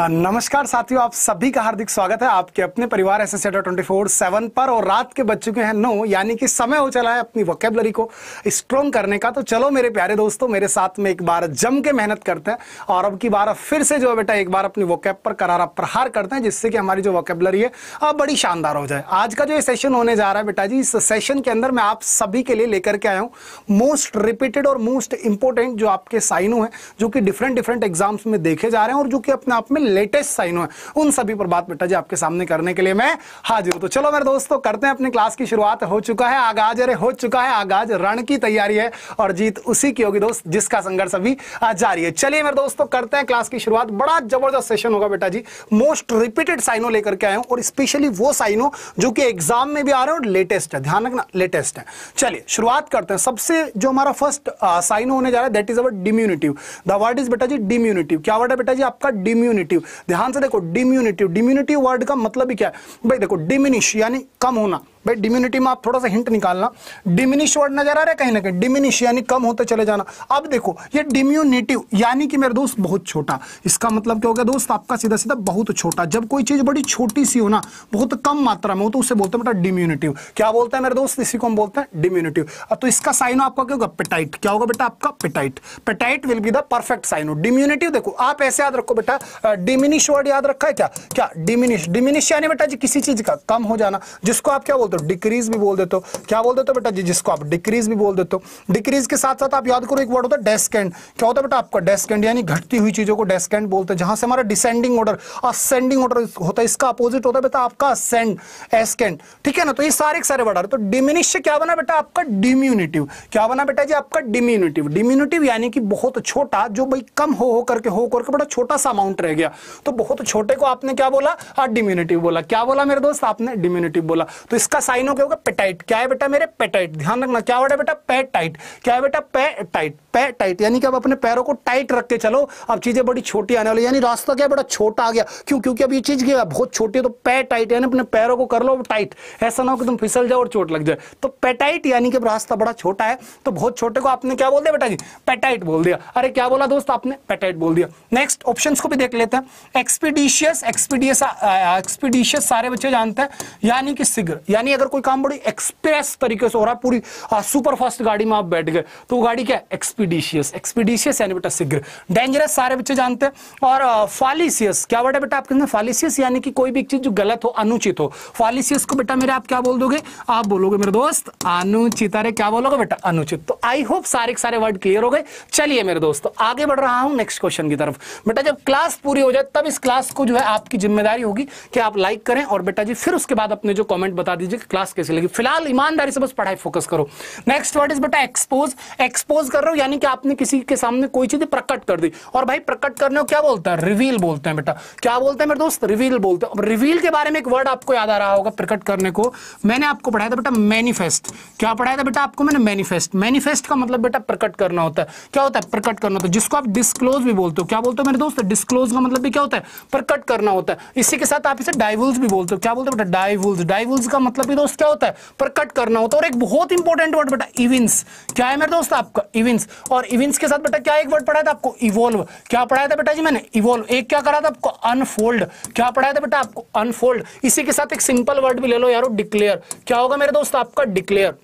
नमस्कार साथियों आप सभी का हार्दिक स्वागत है आपके अपने परिवार S S twenty four seven पर और रात के बच चुके हैं नौ यानी कि समय हो चला है अपनी वोकेबलरी को स्ट्रॉन्ग करने का तो चलो मेरे प्यारे दोस्तों मेरे साथ में एक बार जम के मेहनत करते हैं और अब की बार फिर से जो है बेटा एक बार अपनी वोकेब पर करारा प्रहार करते हैं जिससे कि हमारी जो वोकेबलरी है अब बड़ी शानदार हो जाए आज का जो ये सेशन होने जा रहा है बेटा जी इस सेशन के अंदर मैं आप सभी के लिए लेकर के आया हूँ मोस्ट रिपीटेड और मोस्ट इंपॉर्टेंट जो आपके साइनों हैं जो कि डिफरेंट डिफरेंट एग्जाम्स में देखे जा रहे हैं और जो कि अपने आप में लेटेस्ट साइन है उन सभी पर बात बेटा जी आपके सामने करने के लिए मैं हाजिर हूं तो चलो मेरे दोस्तों करते हैं अपनी क्लास की शुरुआत हो चुका है आगाज अरे हो चुका है आगाज रण की तैयारी है और जीत उसी की होगी दोस्त जिसका संघर्ष अभी जारी है चलिए मेरे दोस्तों करते हैं क्लास की शुरुआत बड़ा जबरदस्त सेशन होगा बेटा जी मोस्ट रिपीटेड साइनो लेकर के आए हूँ और स्पेशली वो साइनो जो कि एग्जाम में भी आ रहे हैं और लेटेस्ट है ध्यान रखना लेटेस्ट है चलिए शुरुआत करते हैं सबसे जो हमारा फर्स्ट साइन होने जा रहा है that is our diminutive the word is बेटा जी डिम्यूनिटिव क्या वर्ड है बेटा जी आपका डिम्यूनिटिव डिम्यूनिटिव ध्यान से देखो डिम्यूनिटिव डिम्यूनिटिव वर्ड का मतलब ही क्या है भाई देखो डिमिनिश यानी कम होना भाई डिम्यूनिटी में आप थोड़ा सा हिंट निकालना डिमिनिश वर्ड नजर आ रहा है कहीं ना कहीं डिमिनिश यानी कम होते चले जाना अब देखो ये डिम्यूनिटिव यानी कि मेरे दोस्त बहुत छोटा इसका मतलब क्या हो गया दोस्त आपका सीधा सीधा बहुत छोटा जब कोई चीज बड़ी छोटी सी हो ना बहुत कम मात्रा में हो तो उसे बोलते हैं बेटा डिम्यूनिटिव क्या बोलते हैं मेरे दोस्त इसी को हम बोलते हैं डिम्यूनिटिव तो इसका साइन आपका क्या होगा पेटाइट क्या होगा बेटा आपका petite petite will be the perfect sign diminutive देखो आप ऐसे याद रखो बेटा डिमिनिश वर्ड याद रखा है क्या क्या डिमिनिश डिमिनिश यानी बेटा जी किसी चीज का कम हो जाना जिसको आप क्या बोलते देते हो डिक्रीज भी बोल देते हो क्या बोल देते हो बेटा जी जिसको आप डिक्रीज भी बोल देते हो डिक्रीज के साथ साथ आप याद करो एक वर्ड होता है डेस्केंड क्या होता है बेटा आपका डेस्केंड यानी घटती हुई चीजों को डेस्केंड बोलते हैं जहां से हमारा डिसेंडिंग ऑर्डर असेंडिंग ऑर्डर होता है इसका अपोजिट होता है बेटा आपका असेंड एस्केंड ठीक है ना तो ये सारे सारे वर्ड आ रहे तो डिमिनिश से क्या बना बेटा आपका डिम्यूनिटिव क्या बना बेटा जी आपका डिम्यूनिटिव डिम्यूनिटिव यानी कि बहुत छोटा जो भाई कम हो हो करके हो करके बड़ा छोटा सा अमाउंट रह गया तो बहुत छोटे को आपने क्या बोला डिम्यूनिटिव हाँ, बोला क्या बोला मेरे दोस्त आपने डिम्यूनिटिव बोला तो इसका साइन के होगा पेटाइट क्या है बेटा मेरे पेटाइट ध्यान रखना क्या वर्ड है बेटा पेटाइट क्या है बेटा पेटाइट पैर टाइट यानी कि अब अपने पैरों को टाइट रख के चलो अब चीज़ें बड़ी छोटी आने वाली यानी रास्ता क्या बड़ा छोटा आ गया क्यों क्योंकि अब ये चीज़ क्या बहुत छोटी है तो पैर टाइट यानी अपने पैरों को कर लो टाइट ऐसा ना हो कि तुम फिसल जाओ और चोट लग जाए तो पेटाइट यानी कि रास्ता बड़ा छोटा है तो बहुत छोटे को आपने क्या बोल दिया बेटा जी पेटाइट बोल दिया अरे क्या बोला दोस्त आपने पेटाइट बोल दिया नेक्स्ट ऑप्शन को भी देख लेते हैं एक्सपीडिशियस एक्सपीडियस एक्सपीडिशियस सारे बच्चे जानते हैं यानी कि शीघ्र यानी अगर कोई काम बड़ी एक्सप्रेस तरीके से हो रहा है पूरी सुपरफास्ट गाड़ी में आप बैठ गए तो गाड़ी क्या एक्सपीड एक्सपीडिशियस एक्सपीडिशियस यानी बेटा शीघ्र डेंजरस सारे बच्चे जानते हैं और फालिसियस क्या बेटा है बेटा आपके फालिसियस यानी कि कोई भी एक चीज जो गलत हो अनुचित हो फालिसियस को बेटा मेरे आप क्या बोल दोगे आप बोलोगे मेरे दोस्त अनुचित अरे क्या बोलोगे बेटा अनुचित तो आई होप सारे सारे वर्ड क्लियर हो गए चलिए मेरे दोस्तों आगे बढ़ रहा हूं नेक्स्ट क्वेश्चन की तरफ बेटा जब क्लास पूरी हो जाए तब इस क्लास को जो है आपकी जिम्मेदारी होगी कि आप लाइक करें और बेटा जी फिर उसके बाद अपने जो कमेंट बता दीजिए कि क्लास कैसी लगी फिलहाल ईमानदारी से बस पढ़ाई फोकस करो नेक्स्ट वर्ड इज बेटा एक्सपोज एक्सपोज कर रहा हूं यानी यानी कि आपने किसी के सामने कोई चीज प्रकट कर दी और भाई प्रकट करने को क्या बोलता है रिवील बोलते हैं बेटा क्या बोलते हैं मेरे दोस्त रिवील बोलते हैं रिवील के बारे में एक वर्ड आपको याद आ रहा होगा प्रकट करने को मैंने आपको पढ़ाया था बेटा मैनिफेस्ट क्या पढ़ाया था बेटा आपको मैंने मैनिफेस्ट मैनिफेस्ट का मतलब बेटा प्रकट करना होता है क्या होता है प्रकट करना होता है जिसको आप डिस्क्लोज भी बोलते हो क्या बोलते हो मेरे दोस्त डिस्क्लोज का मतलब भी क्या होता है प्रकट करना होता है इसी के साथ आप इसे डाइवुल्स भी बोलते हो क्या बोलते हो बेटा डाइवुल्स डाइवुल्स का मतलब भी दोस्त क्या होता है प्रकट करना होता है और एक बहुत इंपॉर्टेंट वर्ड बेटा इवेंट्स क्या है मेरे दोस्त आपका इवेंट्स और इवेंट्स के साथ बेटा क्या एक वर्ड पढ़ाया था आपको इवोल्व क्या पढ़ाया था बेटा जी मैंने इवोल्व एक क्या करा था आपको अनफोल्ड क्या पढ़ाया था बेटा आपको अनफोल्ड इसी के साथ एक सिंपल वर्ड भी ले लो यारो डिक्लेयर क्या होगा मेरे दोस्त आपका डिक्लेयर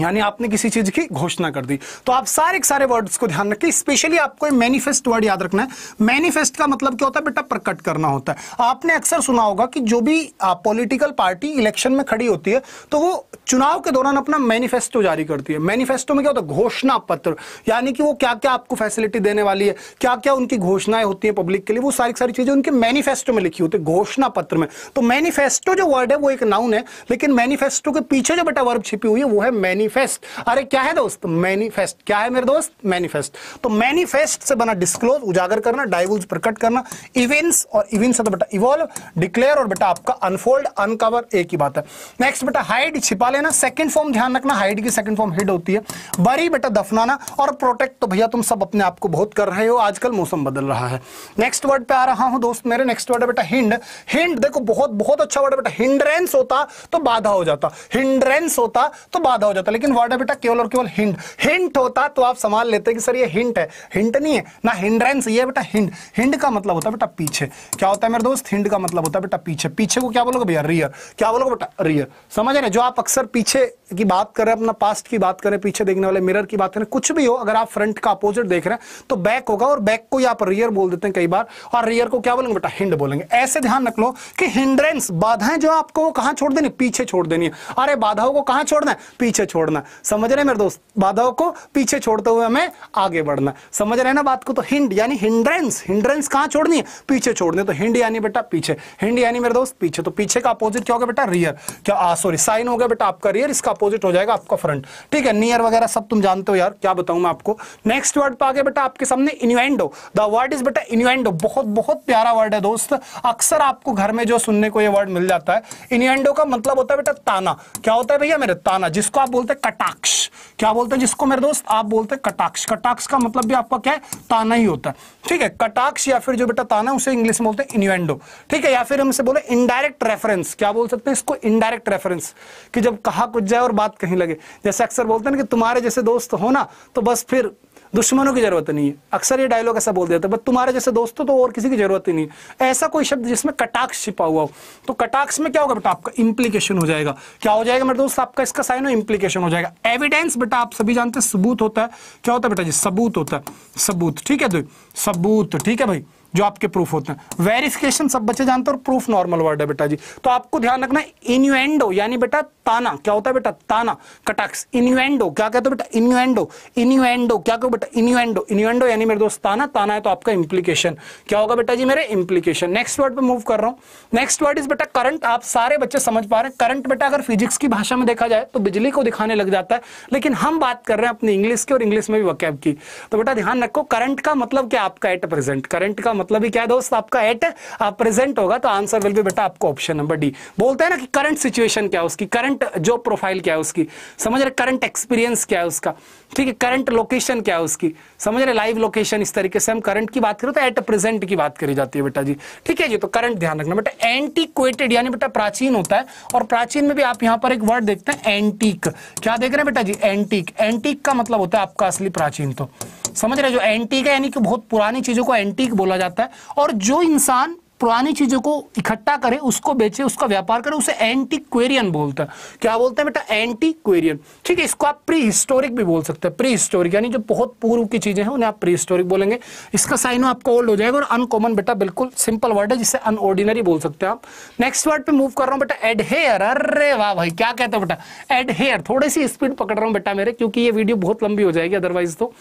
यानी आपने किसी चीज की घोषणा कर दी तो आप सारे के सारे वर्ड्स को ध्यान रखें स्पेशली आपको मैनिफेस्ट वर्ड याद रखना है मैनिफेस्ट का मतलब क्या होता है बेटा प्रकट करना होता है आपने अक्सर सुना होगा कि जो भी पॉलिटिकल पार्टी इलेक्शन में खड़ी होती है तो वो चुनाव के दौरान अपना मैनिफेस्टो जारी करती है मैनिफेस्टो में क्या होता है घोषणा पत्र यानी कि वो क्या क्या आपको फैसिलिटी देने वाली है क्या क्या उनकी घोषणाएं होती है पब्लिक के लिए वो सारी सारी चीजें उनके मैनिफेस्टो में लिखी होती है घोषणा पत्र में तो मैनिफेस्टो जो वर्ड है वो एक नाउन है लेकिन मैनिफेस्टो के पीछे जो बेटा वर्ब छिपी हुई है वो है मैनी मैनिफेस्ट अरे क्या है दोस्त मैनिफेस्ट क्या है मेरे दोस्त मैनिफेस्ट तो मैनिफेस्ट से बना डिस्क्लोज उजागर करना डाइवल्स प्रकट करना इवेंट्स और इवेंट्स तो बेटा इवॉल्व डिक्लेयर और बेटा आपका अनफोल्ड अनकवर एक ही बात है नेक्स्ट बेटा हाइड छिपा लेना सेकंड फॉर्म ध्यान रखना हाइड की सेकंड फॉर्म हिड होती है बरी बेटा दफनाना और प्रोटेक्ट तो भैया तुम सब अपने आप को बहुत कर रहे हो आजकल मौसम बदल रहा है नेक्स्ट वर्ड पे आ रहा हूं दोस्त मेरे नेक्स्ट वर्ड है बेटा हिंड हिंड देखो बहुत बहुत अच्छा वर्ड है बेटा हिंड्रेंस होता तो बाधा हो जाता हिंड्रेंस होता तो बाधा हो जाता जाता लेकिन वर्ड है बेटा केवल और केवल हिंट हिंट होता तो आप संभाल लेते कि सर ये हिंट है हिंट नहीं है ना हिंड्रेंस ये बेटा हिंट हिंड का मतलब होता है बेटा पीछे क्या होता है मेरे दोस्त हिंड का मतलब होता है बेटा पीछे पीछे को क्या बोलोगे भैया रियर क्या बोलोगे बेटा रियर समझ रहे जो आप अक्सर पीछे की बात करें अपना पास्ट की बात करें पीछे देखने वाले मिरर की बात करें कुछ भी हो अगर आप फ्रंट का अपोजिट देख रहे हैं तो बैक होगा और बैक को आप रियर बोल देते हैं कई बार और रियर को क्या बोलेंगे बेटा हिंड बोलेंगे ऐसे ध्यान रख लो कि हिंड्रेंस बाधाएं जो आपको कहां छोड़ देनी पीछे छोड़ देनी है अरे बाधाओं को कहां छोड़ना है पीछे छोड़ना समझ रहे हैं मेरे दोस्त बाधाओं को पीछे छोड़ते हुए हमें आगे बढ़ना समझ रहे हैं ना बात को तो हिंड यानी हिंड्रेंस हिंड्रेंस कहाँ छोड़नी है पीछे छोड़नी तो हिंड यानी बेटा पीछे हिंड यानी मेरे दोस्त पीछे तो पीछे का अपोजिट क्या होगा बेटा रियर क्या सॉरी साइन हो गया बेटा आपका रियर इसका अपोजिट हो जाएगा आपका फ्रंट ठीक है नियर वगैरह सब तुम जानते हो यार क्या बताऊं मैं आपको नेक्स्ट वर्ड पे आगे बेटा आपके सामने इन्यूएंडो द वर्ड इज बेटा इन्यूएंडो बहुत बहुत प्यारा वर्ड है दोस्त अक्सर आपको घर में जो सुनने को यह वर्ड मिल जाता है इन्यूएंडो का मतलब होता है बेटा ताना क्या होता है भैया मेरे ताना जिसको आप बोल बोलते हैं कटाक्ष क्या बोलते हैं जिसको मेरे दोस्त आप बोलते हैं कटाक्ष कटाक्ष का मतलब भी आपका क्या है ताना ही होता है ठीक है कटाक्ष या फिर जो बेटा ताना है उसे इंग्लिश में बोलते हैं इन्यूएंडो ठीक है या फिर हम इसे बोले इनडायरेक्ट रेफरेंस क्या बोल सकते हैं इसको इनडायरेक्ट रेफरेंस कि जब कहा कुछ जाए और बात कहीं लगे जैसे अक्सर बोलते हैं ना कि तुम्हारे जैसे दोस्त हो ना तो बस फिर दुश्मनों की जरूरत नहीं है अक्सर ये डायलॉग ऐसा बोल देता है बट तुम्हारे जैसे दोस्तों तो और किसी की जरूरत ही नहीं है ऐसा कोई शब्द जिसमें कटाक्ष छिपा हुआ हो तो कटाक्ष में क्या होगा बेटा आपका इंप्लीकेशन हो जाएगा क्या हो जाएगा मेरे दोस्त आपका इसका साइन हो इम्प्लीकेशन हो जाएगा एविडेंस बेटा आप सभी जानते हैं सबूत होता है क्या होता है बेटा जी सबूत होता है सबूत ठीक है सबूत ठीक है भाई जो आपके प्रूफ होते हैं वेरिफिकेशन सब बच्चे जानते हैं और प्रूफ नॉर्मल वर्ड है बेटा जी तो आपको ध्यान रखना इन्यूएंडो यानी बेटा ताना क्या होता है बेटा ताना कटाक्स इन्यूएंडो क्या कहते हो बेटा इन्यूएंडो इन्यूएंडो क्या कहो बेटा इन्यूएंडो इन्यूएंडो यानी मेरे दोस्त ताना ताना है तो आपका इंप्लीकेशन क्या होगा बेटा जी मेरे इंप्लीकेशन नेक्स्ट वर्ड पर मूव कर रहा हूं नेक्स्ट वर्ड इज बेटा करंट आप सारे बच्चे समझ पा रहे हैं करंट बेटा अगर फिजिक्स की भाषा में देखा जाए तो बिजली को दिखाने लग जाता है लेकिन हम बात कर रहे हैं अपनी इंग्लिश की और इंग्लिश में भी वकैब की तो बेटा ध्यान रखो करंट का मतलब क्या आपका एट प्रेजेंट करंट का मतलब मतलब ही क्या दोस्त आपका एट आप प्रेजेंट होगा तो आंसर विल भी बेटा आपको ऑप्शन नंबर डी बोलते हैं ना कि करंट सिचुएशन क्या है उसकी करंट जो प्रोफाइल क्या है उसकी समझ रहे करंट एक्सपीरियंस क्या है उसका ठीक है करंट लोकेशन क्या है उसकी समझ रहे लाइव लोकेशन इस तरीके से हम करंट की बात करें तो एट प्रेजेंट की बात करी जाती है बेटा जी ठीक है जी तो करंट ध्यान रखना बेटा एंटीक्वेटेड यानी बेटा प्राचीन होता है और प्राचीन में भी आप यहाँ पर एक वर्ड देखते हैं एंटीक क्या देख रहे हैं बेटा जी एंटीक एंटीक का मतलब होता है आपका असली प्राचीन तो समझ रहे जो एंटीक है यानी कि बहुत पुरानी चीजों को एंटीक बोला जाता है और जो इंसान पुरानी चीजों को इकट्ठा करे उसको बेचे उसका व्यापार करे उसे एंटीक्वेरियन बोलता है क्या बोलते हैं बेटा एंटी क्वेरियन ठीक है इसको आप प्री हिस्टोरिक भी बोल सकते हैं प्री हिस्टोरिक यानी जो बहुत पूर्व की चीजें हैं उन्हें आप प्री हिस्टोरिक बोलेंगे इसका साइन आपका ओल्ड हो जाएगा और अनकॉमन बेटा बिल्कुल सिंपल वर्ड है जिसे अनऑर्डिनरी बोल सकते हैं आप नेक्स्ट वर्ड पर मूव कर रहा हूँ बेटा एडहेयर अरे वाह भाई क्या कहते हैं बेटा एडहेयर थोड़ी सी स्पीड पकड़ रहा हूँ बेटा मेरे क्योंकि ये वीडियो बहुत लंबी हो जाएगी अदरवाइज तो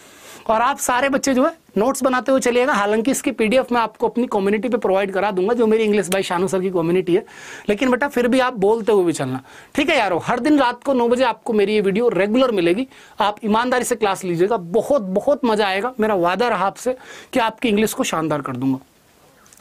और आप सारे बच्चे जो है नोट्स बनाते हुए चलिएगा हालांकि इसकी पीडीएफ मैं आपको अपनी कम्युनिटी पे प्रोवाइड करा दूंगा जो मेरी इंग्लिश भाई शानू सर की कम्युनिटी है लेकिन बेटा फिर भी आप बोलते हुए भी चलना ठीक है यारो हर दिन रात को नौ बजे आपको मेरी ये वीडियो रेगुलर मिलेगी आप ईमानदारी से क्लास लीजिएगा बहुत बहुत मजा आएगा मेरा वादा रहा आपसे कि आपकी इंग्लिश को शानदार कर दूंगा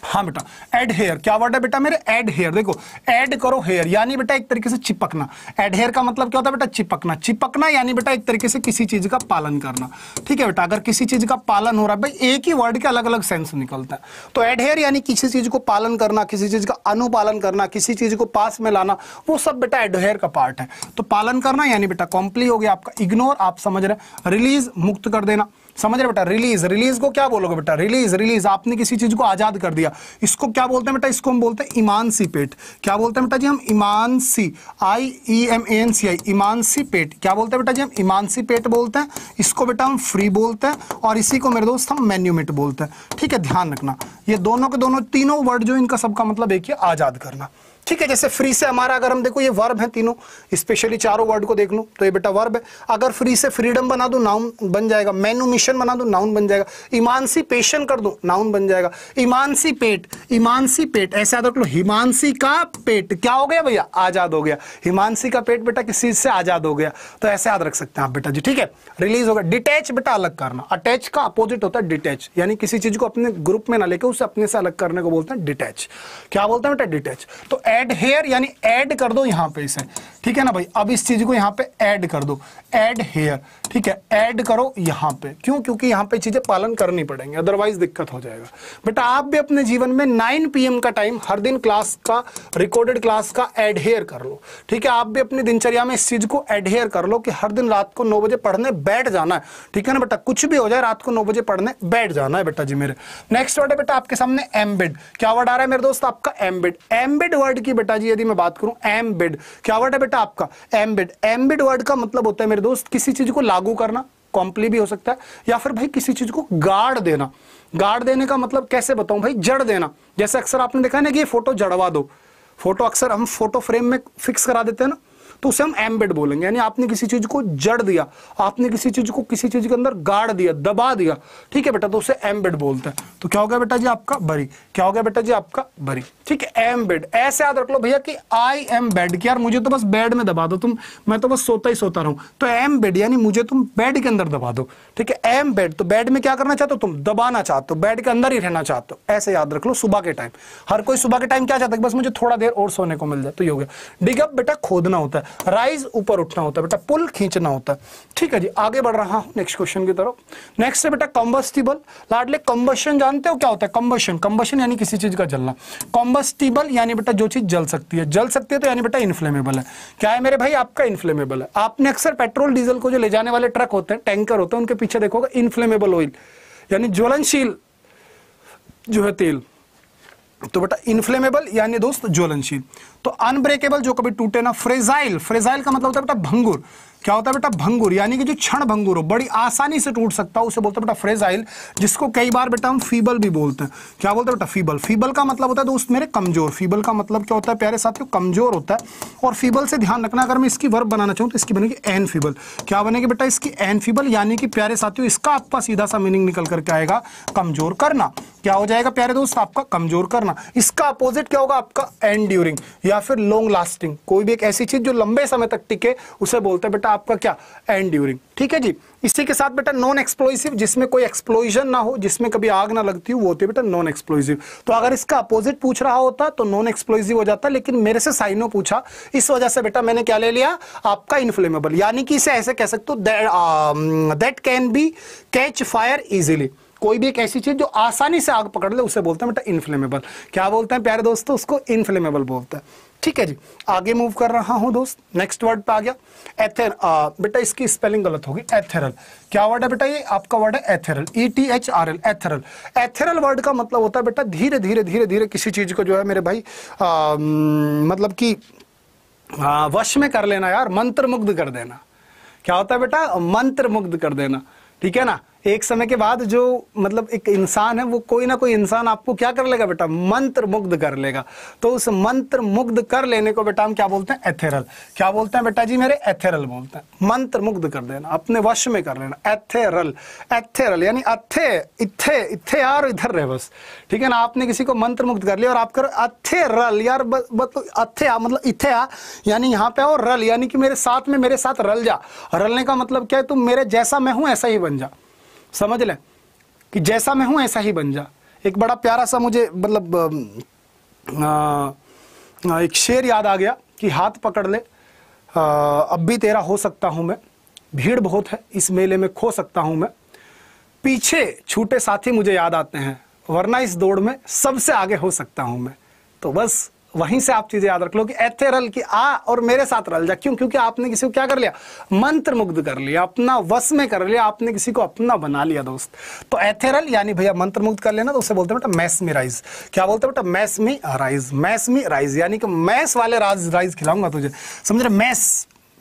हाँ बेटा एड हेयर क्या वर्ड है बेटा मेरे एड हेयर देखो एड करो हेयर यानी बेटा एक तरीके से चिपकना एड हेयर का मतलब क्या होता है बेटा चिपकना चिपकना यानी बेटा एक तरीके से किसी चीज का पालन करना ठीक है बेटा अगर किसी चीज का पालन हो रहा है भाई एक ही वर्ड के अलग अलग सेंस निकलता है तो एड हेयर यानी किसी चीज को पालन करना किसी चीज का अनुपालन करना किसी चीज को पास में लाना वो सब बेटा एड हेयर का पार्ट है तो पालन करना यानी बेटा कॉम्प्ली हो गया आपका इग्नोर आप समझ रहे रिलीज मुक्त कर देना समझ रहे बेटा रिलीज रिलीज को क्या बोलोगे बेटा रिलीज रिलीज आपने किसी चीज को आजाद कर दिया इसको क्या बोलते हैं बेटा इसको हम बोलते हैं पेट क्या बोलते हैं बेटा जी हम emancipate I e E M N C I पेट क्या बोलते हैं बेटा जी हम पेट बोलते हैं इसको बेटा हम फ्री बोलते हैं और इसी को मेरे दोस्त हम मेन्यूमेट बोलते हैं ठीक है ध्यान रखना ये दोनों के दोनों तीनों वर्ड जो इनका सबका मतलब एक ही आजाद करना ठीक है जैसे फ्री से हमारा अगर हम देखो ये वर्ब है तीनों स्पेशली चारों वर्ड को देख लो तो ये बेटा वर्ब है अगर फ्री से फ्रीडम बना दो नाउन बन जाएगा मेनू मिशन बना दो नाउन बन जाएगा पेशन कर दो नाउन बन जाएगा इमानसी पेट इमानसी पेट ऐसे याद रख लो हिमांसी का पेट क्या हो गया भैया आजाद हो गया हिमांसी का पेट बेटा किस चीज से आजाद हो गया तो ऐसे याद रख सकते हैं आप बेटा जी ठीक है रिलीज हो गया डिटैच बेटा अलग करना अटैच का अपोजिट होता है डिटैच यानी किसी चीज को अपने ग्रुप में ना लेके उसे अपने से अलग करने को बोलते हैं डिटैच क्या बोलते हैं बेटा डिटैच तो एड हेयर यानी एड कर दो यहाँ पे इसे ठीक है ना भाई अब इस चीज को यहाँ पे एड कर दो एड हेयर ठीक है एड करो यहाँ पे क्यों क्योंकि यहाँ पे चीजें पालन करनी पड़ेंगी अदरवाइज दिक्कत हो जाएगा बेटा आप भी अपने जीवन में 9 पीएम का टाइम हर दिन क्लास का रिकॉर्डेड क्लास का एड हेयर कर लो ठीक है आप भी अपनी दिनचर्या में इस चीज को एड हेयर कर लो कि हर दिन रात को नौ बजे पढ़ने बैठ जाना है ठीक है ना बेटा कुछ भी हो जाए रात को नौ बजे पढ़ने बैठ जाना है बेटा जी मेरे नेक्स्ट वर्ड है बेटा आपके सामने एम्बेड क्या वर्ड आ रहा है मेरे दोस्त आपका एम्बेड एम्बेड वर्ड की बेटा जी यदि मैं बात करूं एम बिड क्या वर्ड है बेटा आपका embed embed word का मतलब होता है मेरे दोस्त किसी चीज को लागू करना कॉम्पली भी हो सकता है या फिर भाई किसी चीज को गाड़ देना गाड़ देने का मतलब कैसे बताऊं भाई जड़ देना जैसे अक्सर आपने देखा ना कि ये फोटो जड़वा दो फोटो अक्सर हम फोटो फ्रेम में फिक्स करा देते हैं ना तो उसे हम एम्बेड बोलेंगे यानी आपने किसी चीज को जड़ दिया आपने किसी चीज को किसी चीज के अंदर गाड़ दिया दबा दिया ठीक है बेटा तो उसे एम्बेड बोलते हैं तो क्या हो गया बेटा जी आपका बरी क्या हो गया बेटा जी आपका बरी ठीक है एम्बेड ऐसे याद रख लो भैया कि आई एम बेड यार मुझे तो बस बेड में दबा दो तुम मैं तो बस सोता ही सोता रहूं तो एम बेड यानी मुझे तुम बेड के अंदर दबा दो ठीक है एम बेड तो बेड में क्या करना चाहते हो तुम दबाना चाहते हो बेड के अंदर ही रहना चाहते हो ऐसे याद रख लो सुबह के टाइम हर कोई सुबह के टाइम क्या चाहता है बस मुझे थोड़ा देर और सोने को मिल जाए तो ये हो गया डिग अप बेटा खोदना होता है राइज ऊपर उठना होता है बेटा पुल खींचना होता है ठीक है जी आगे बढ़ रहा हूं नेक्स्ट क्वेश्चन की तरफ नेक्स्ट है बेटा कॉम्बस्टिबल लाडले कॉम्बशन जानते हो क्या होता है कॉम्बशन कॉम्बशन यानी किसी चीज का जलना कॉम्बस्टिबल यानी बेटा जो चीज जल सकती है जल सकती है तो यानी बेटा इन्फ्लेमेबल है क्या है मेरे भाई आपका इन्फ्लेमेबल है आपने अक्सर पेट्रोल डीजल को जो ले जाने वाले ट्रक होते हैं टैंकर होते हैं उनके पीछे देखोगे इन्फ्लेमेबल ऑयल यानी ज्वलनशील जो है तेल तो बेटा इनफ्लेमेबल यानी दोस्त ज्वलनशील तो अनब्रेकेबल जो कभी टूटे ना फ्रेजाइल फ्रेजाइल का मतलब होता है बेटा भंगुर क्या होता है बेटा भंगुर यानी कि जो क्षण भंगुर हो बड़ी आसानी से टूट सकता है उसे बोलते हैं बेटा फ्रेजाइल जिसको कई बार बेटा हम फीबल भी बोलते हैं क्या बोलते हैं बेटा फीबल फीबल का मतलब होता है दोस्त मेरे कमजोर फीबल का मतलब क्या होता है प्यारे साथियों कमजोर होता है और फीबल से ध्यान रखना अगर मैं इसकी वर्ब बनाना चाहूँ तो इसकी बनेगी एन फीबल क्या बनेगी बेटा इसकी एन फीबल यानी कि प्यारे साथियों इसका आपका सीधा सा मीनिंग निकल करके आएगा कमजोर करना क्या हो जाएगा प्यारे दोस्त आपका कमजोर करना इसका अपोजिट क्या होगा आपका एंड ड्यूरिंग या फिर लॉन्ग लास्टिंग कोई भी एक ऐसी चीज जो लंबे समय तक टिके उसे बोलते हैं बेटा आपका क्या एंड ड्यूरिंग ठीक है जी इसी के साथ बेटा नॉन एक्सप्लोसिव जिसमें कोई एक्सप्लोजन ना हो जिसमें कभी आग ना लगती हो वो होती है बेटा नॉन एक्सप्लोसिव तो अगर इसका अपोजिट पूछ रहा होता तो नॉन एक्सप्लोसिव हो जाता लेकिन मेरे से साइनो पूछा इस वजह से बेटा मैंने क्या ले लिया आपका इनफ्लेमेबल यानी कि इसे ऐसे कह सकते हो that can be catch fire easily कोई भी एक ऐसी चीज जो आसानी से आग पकड़ ले उसे बोलते हैं बेटा इनफ्लेमेबल क्या बोलते हैं प्यारे दोस्तों उसको इनफ्लेमेबल बोलते हैं ठीक है जी आगे मूव कर रहा हूं दोस्त नेक्स्ट वर्ड पे आ गया एथेर बेटा इसकी स्पेलिंग गलत होगी एथेरल क्या वर्ड है बेटा ये आपका वर्ड है ethereal E T H R L ethereal ethereal word का मतलब होता है बेटा धीरे धीरे धीरे धीरे किसी चीज को जो है मेरे भाई आ, मतलब कि वश में कर लेना यार मंत्र मुग्ध कर देना क्या होता है बेटा मंत्र मुग्ध कर देना ठीक है ना एक समय के बाद जो मतलब एक इंसान है वो कोई ना कोई इंसान आपको क्या कर लेगा बेटा मंत्र मुग्ध कर लेगा तो उस मंत्र मुग्ध कर लेने को बेटा हम क्या बोलते हैं एथेरल क्या बोलते हैं बेटा जी मेरे एथेरल बोलते हैं मंत्र मुग्ध कर देना अपने वश में कर लेना एथेरल एथेरल यानी अथे इथे इथे यार इधर रहे बस ठीक है ना आपने किसी को मंत्र मुग्ध कर लिया और आप करो अथेरल यार अथे आ मतलब इथे आ यानी यहाँ पे आओ रल यानी कि मेरे साथ में मेरे साथ रल जा रलने का मतलब क्या है तुम मेरे जैसा मैं हूं ऐसा ही बन जा समझ लें कि जैसा मैं हूँ ऐसा ही बन जा एक बड़ा प्यारा सा मुझे मतलब एक शेर याद आ गया कि हाथ पकड़ ले आ, अब भी तेरा हो सकता हूँ मैं भीड़ बहुत है इस मेले में खो सकता हूँ मैं पीछे छूटे साथी मुझे याद आते हैं वरना इस दौड़ में सबसे आगे हो सकता हूँ मैं तो बस वहीं से आप चीजें याद रख लो कि एथे रल की आ और मेरे साथ रल जा क्यों क्योंकि आपने किसी को क्या कर लिया मंत्र मुग्ध कर लिया अपना वश में कर लिया आपने किसी को अपना बना लिया दोस्त तो रल यानी भैया मंत्र मुग्ध कर लेना तो उसे बोलते हैं बेटा मैस में राइज क्या बोलते हैं बेटा मैस में राइज मैस में राइज यानी कि मैस वाले राज राइज खिलाऊंगा तुझे समझ रहे मैस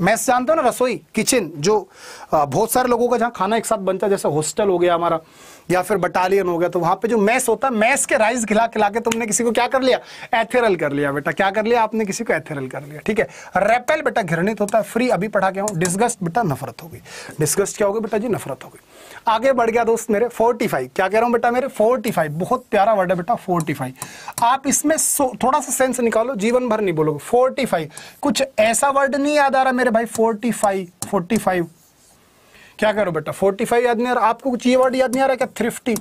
मैस जानते हो ना रसोई किचन जो बहुत सारे लोगों का जहाँ खाना एक साथ बनता है जैसे हॉस्टल हो गया हमारा या फिर बटालियन हो गया तो वहां पे जो मैस होता है मैस के राइस खिला खिला के तुमने किसी को क्या कर लिया एथेरल कर लिया बेटा क्या कर लिया आपने किसी को एथेरल कर लिया ठीक है रेपेल बेटा घृणित होता है फ्री अभी पढ़ा गया हूं डिस्गस्ट बेटा नफरत हो गई डिस्गस्ट क्या होगी बेटा जी नफरत हो गई आगे बढ़ गया दोस्त मेरे फोर्टी क्या कह रहा हूं बेटा मेरे फोर्टी बहुत प्यारा वर्ड है बेटा फोर्टी आप इसमें थोड़ा सा सेंस निकालो जीवन भर नहीं बोलोगे फोर्टी कुछ ऐसा वर्ड नहीं याद आ रहा मेरे भाई फोर्टी फाइव क्या करो बेटा फोर्टी फाइव याद नहीं आ रहा आपको कुछ ये वर्ड याद नहीं आ रहा क्या थ्रिफ्टी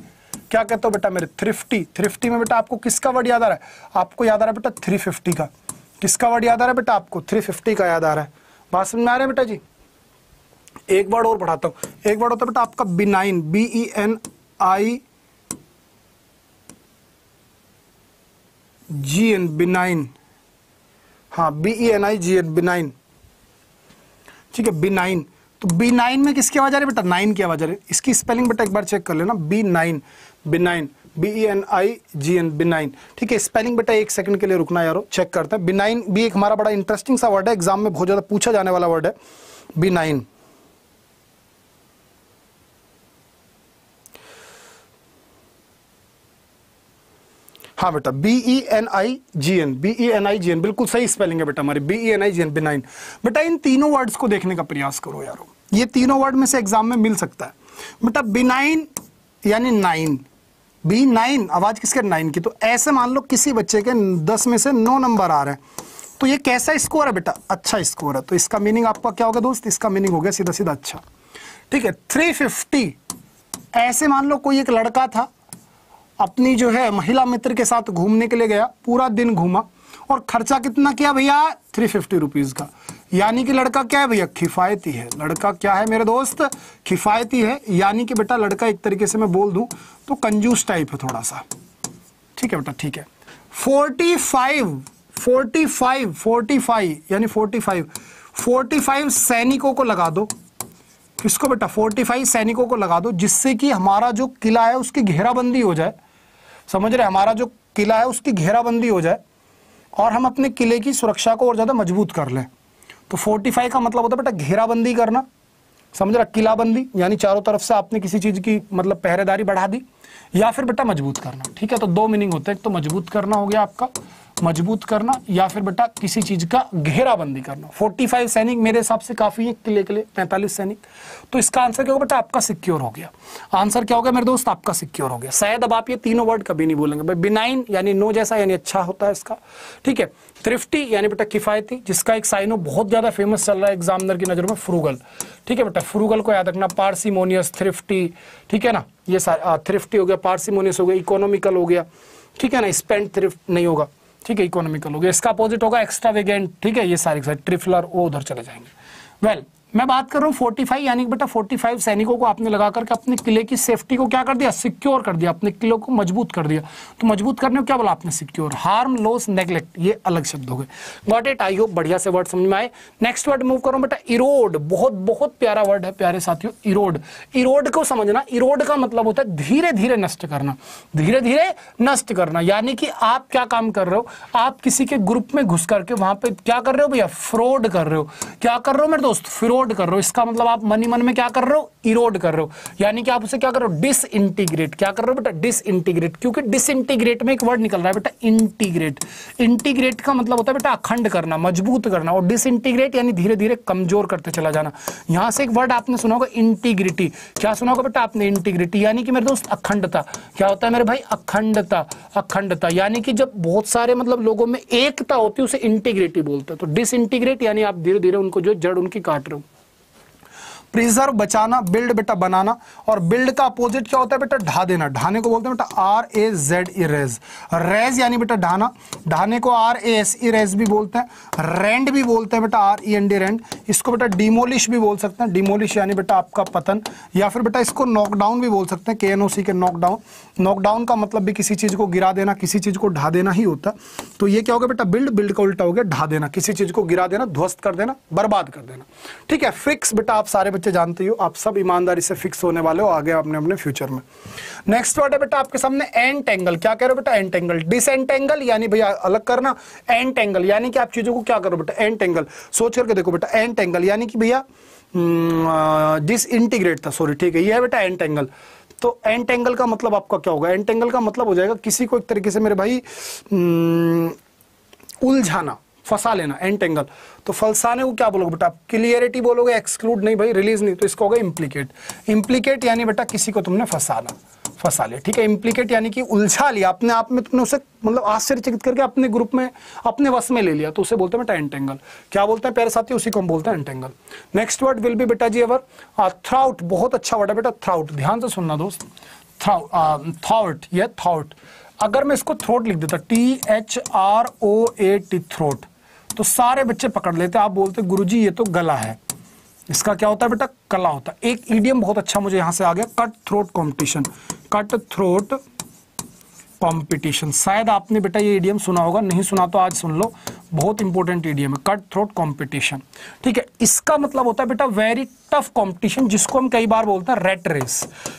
क्या कहते हो बेटा मेरे थ्रिफ्टी थ्रिफ्टी में बेटा आपको किसका वर्ड याद आ रहा है आपको याद आ रहा है बेटा थ्री फिफ्टी का किसका वर्ड याद आ रहा है बेटा आपको थ्री फिफ्टी का याद आ रहा है बात समझ में आ रहा है बेटा जी एक वर्ड और पढ़ाता हूँ एक वर्ड होता है बेटा आपका benign B E N I G N benign हाँ B E N I G N benign ठीक है बिनाइन तो बी नाइन में किसकी आवाज़ आ रही है बेटा नाइन की आवाज़ आ रही है इसकी स्पेलिंग बेटा एक बार चेक कर लेना B nine B nine B I N I G N B nine ठीक है स्पेलिंग बेटा एक सेकंड के लिए रुकना यारो चेक करते हैं बी नाइन भी एक हमारा बड़ा इंटरेस्टिंग सा वर्ड है एग्जाम में बहुत ज़्यादा पूछा जाने वाला वर्ड है बी नाइन हाँ बेटा B E N I G N B E N I G N बिल्कुल सही स्पेलिंग है बेटा हमारी B E N I G N benign बेटा इन तीनों वर्ड्स को देखने का प्रयास करो यारो ये तीनों वर्ड में से एग्जाम में मिल सकता है बेटा बिनाइन यानी नाइन बी नाइन आवाज किसके नाइन की तो ऐसे मान लो किसी बच्चे के दस में से नौ नंबर आ रहे हैं तो ये कैसा स्कोर है बेटा अच्छा स्कोर है तो इसका मीनिंग आपका क्या होगा दोस्त इसका मीनिंग हो गया सीधा सीधा अच्छा ठीक है थ्री फिफ्टी ऐसे मान लो कोई एक लड़का था अपनी जो है महिला मित्र के साथ घूमने के लिए गया पूरा दिन घूमा और खर्चा कितना किया भैया थ्री फिफ्टी रुपीज़ का यानी कि लड़का क्या है भैया किफ़ायती है लड़का क्या है मेरे दोस्त किफ़ायती है यानी कि बेटा लड़का एक तरीके से मैं बोल दूं तो कंजूस टाइप है थोड़ा सा ठीक है बेटा ठीक है forty five forty five forty five यानी फोर्टी फाइव फोर्टी फाइव सैनिकों को लगा दो किसको बेटा फोर्टी फाइव सैनिकों को लगा दो जिससे कि हमारा जो किला है उसकी घेराबंदी हो जाए समझ रहे हमारा जो किला है उसकी घेराबंदी हो जाए और हम अपने किले की सुरक्षा को और ज़्यादा मजबूत कर लें तो फोर्टिफाई का मतलब होता है बेटा घेराबंदी करना समझ रहा किलाबंदी यानी चारों तरफ से आपने किसी चीज़ की मतलब पहरेदारी बढ़ा दी या फिर बेटा मजबूत करना ठीक है तो दो मीनिंग होते हैं तो मजबूत करना हो गया आपका मजबूत करना या फिर बेटा किसी चीज का घेराबंदी करना 45 सैनिक मेरे हिसाब से काफी है किले के लिए पैंतालीस सैनिक तो इसका आंसर क्या होगा बेटा आपका सिक्योर हो गया आंसर क्या होगा मेरे दोस्त आपका सिक्योर हो गया शायद अब आप ये तीनों वर्ड कभी नहीं बोलेंगे भाई बिनाइन यानी नो जैसा यानी अच्छा होता है इसका ठीक है थ्रिफ्टी यानी बेटा किफायती जिसका एक साइनो बहुत ज्यादा फेमस चल रहा है एग्जामिनर की नजर में फ्रूगल ठीक है बेटा फ्रूगल को याद रखना पारसीमोनियस थ्रिफ्टी ठीक है ना ये थ्रिफ्टी हो गया पार्सिमोनियस हो गया इकोनॉमिकल हो गया ठीक है ना स्पेंड थ्रिफ्ट नहीं होगा ठीक है इकोनॉमिकल हो गया इसका अपोजिट होगा एक्स्ट्रा वेगेंट ठीक है ये सारे ट्रिफलर वो उधर चले जाएंगे वेल well, मैं बात कर रहा हूँ फोर्टी फाइव यानी बेटा फोर्टी फाइव सैनिकों को आपने लगा करके अपने किले की सेफ्टी को क्या कर दिया सिक्योर कर दिया अपने किले को मजबूत कर दिया तो मजबूत करने को क्या बोला आपने सिक्योर हार्म लॉस नेग्लेक्ट ये अलग शब्द हो गए गॉट इट आई होप बढ़िया से वर्ड समझ में आए नेक्स्ट वर्ड मूव करो बेटा इरोड बहुत बहुत प्यारा वर्ड है प्यारे साथियों इरोड इरोड को समझना इरोड का मतलब होता है धीरे धीरे नष्ट करना धीरे धीरे नष्ट करना यानी कि आप क्या काम कर रहे हो आप किसी के ग्रुप में घुस करके वहां पर क्या कर रहे हो भैया फ्रॉड कर रहे हो क्या कर रहे हो मेरे दोस्त फ्रॉड इरोड कर रहे हो इसका मतलब आप मनी मन में क्या कर रहे हो इरोड कर रहे हो यानी कि आप उसे क्या कर रहे हो डिस इंटीग्रेट क्या कर रहे हो बेटा डिस इंटीग्रेट क्योंकि डिस इंटीग्रेट में एक वर्ड निकल रहा है बेटा इंटीग्रेट इंटीग्रेट का मतलब होता है बेटा अखंड करना मजबूत करना और डिस इंटीग्रेट यानी धीरे धीरे कमजोर करते चला जाना यहां से एक वर्ड आपने सुना होगा इंटीग्रिटी क्या सुना होगा बेटा आपने इंटीग्रिटी यानी कि मेरे दोस्त अखंडता क्या होता है मेरे भाई अखंडता अखंडता यानी कि जब बहुत सारे मतलब लोगों में एकता होती है उसे इंटीग्रिटी बोलते हैं तो डिस इंटीग्रेट यानी आप धीरे धीरे उनको जो जड़ उनकी काट रहे हो प्रिजर्व बचाना बिल्ड बेटा बनाना और बिल्ड का अपोजिट क्या होता है बेटा ढा देना ढाने को बोलते हैं बेटा R A Z erase raze यानी बेटा ढाना ढाने को आर ए एस इरेज भी बोलते हैं रेंड भी बोलते हैं बेटा R E N D rend इसको बेटा डिमोलिश भी बोल सकते हैं डिमोलिश यानी बेटा आपका पतन या फिर बेटा इसको नॉकडाउन भी बोल सकते हैं के एन ओ सी के नॉकडाउन नॉकडाउन का मतलब भी किसी चीज़ को गिरा देना किसी चीज़ को ढा देना ही होता तो ये क्या होगा बेटा बिल्ड बिल्ड का उल्टा हो गया ढा देना किसी चीज़ को गिरा देना ध्वस्त कर देना बर्बाद कर देना ठीक है फिक्स बेटा आप सारे बच्चे जानते हो आप सब ईमानदारी से फिक्स होने वाले हो आगे अपने अपने फ्यूचर में नेक्स्ट वर्ड है बेटा आपके सामने एंट एंगल क्या कह रहे हो बेटा एंट एंगल एंगल यानी भैया अलग करना एंट एंगल यानी कि आप चीजों को क्या करो बेटा एंट एंगल सोच करके देखो बेटा एंट एंगल यानी कि भैया डिस हम्म, इंटीग्रेट था सॉरी ठीक है यह है बेटा एंट एंगल तो एंट एंगल का मतलब आपका क्या होगा एंट एंगल का मतलब हो जाएगा किसी को एक तरीके से मेरे भाई हम्म, उलझाना फंसा लेना एंट एंगल तो फलसाने को क्या बोलोगे बेटा क्लियरिटी बोलोगे एक्सक्लूड नहीं भाई रिलीज नहीं तो इसको होगा इम्प्लीकेट इम्प्लीकेट यानी बेटा किसी को तुमने फंसाना फंसा लिया ठीक है इम्प्लीकेट यानी कि उलझा लिया अपने आप में तुमने उसे मतलब आश्चर्यचकित करके अपने ग्रुप में अपने वश में ले लिया तो उसे बोलते हैं बेटा एंटेंगल क्या बोलते हैं प्यारे साथी उसी को हम बोलते हैं entangle next word will be बेटा जी अवर थ्राउट बहुत अच्छा वर्ड है बेटा थ्राउट ध्यान से सुनना दोस्त थ्राउट या थ्राउट अगर मैं इसको थ्रोट लिख देता T H R O A T throat तो सारे बच्चे पकड़ लेते आप बोलते जी ये तो गला है इसका क्या होता है बेटा कला होता है एक ईडियम बहुत अच्छा मुझे यहां से आ गया cut throat competition cut throat competition शायद आपने बेटा ये ईडीएम सुना होगा नहीं सुना तो आज सुन लो बहुत इंपॉर्टेंट ईडीएम है कट थ्रोट कॉम्पिटिशन ठीक है इसका मतलब होता है बेटा वेरी टफ कॉम्पिटिशन जिसको हम कई बार बोलते हैं रेट रेस